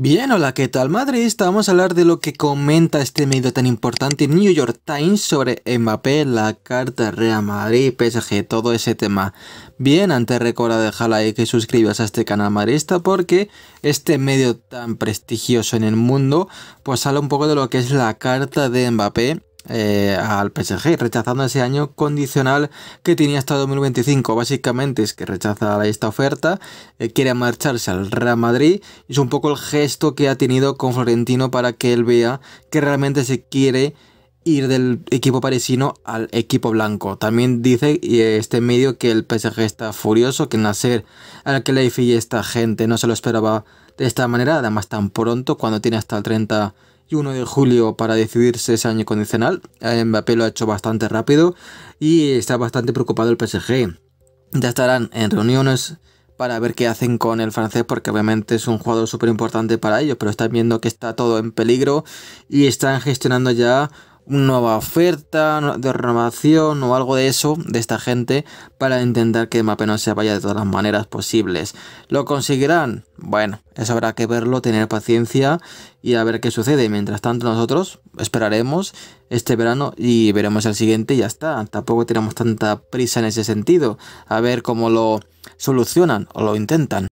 Bien, hola, ¿qué tal madridista? Vamos a hablar de lo que comenta este medio tan importante New York Times sobre Mbappé, la carta Real Madrid, PSG, todo ese tema. Bien, antes recuerda dejar like y suscribas a este canal madridista porque este medio tan prestigioso en el mundo pues habla un poco de lo que es la carta de Mbappé eh, al PSG, rechazando ese año condicional que tenía hasta 2025. Básicamente es que rechaza esta oferta, eh, quiere marcharse al Real Madrid es un poco el gesto que ha tenido con Florentino para que él vea que realmente se quiere ir del equipo parisino al equipo blanco. También dice este medio que el PSG está furioso, que nacer al que y esta gente no se lo esperaba de esta manera, además tan pronto, cuando tiene hasta el 30 y 1 de julio para decidirse ese año condicional. Eh, Mbappé lo ha hecho bastante rápido y está bastante preocupado el PSG. Ya estarán en reuniones para ver qué hacen con el francés, porque obviamente es un jugador súper importante para ellos, pero están viendo que está todo en peligro y están gestionando ya nueva oferta, de renovación o algo de eso de esta gente para intentar que Mapeno no se vaya de todas las maneras posibles. ¿Lo conseguirán? Bueno, eso habrá que verlo, tener paciencia y a ver qué sucede. Mientras tanto nosotros esperaremos este verano y veremos el siguiente y ya está. Tampoco tenemos tanta prisa en ese sentido. A ver cómo lo solucionan o lo intentan.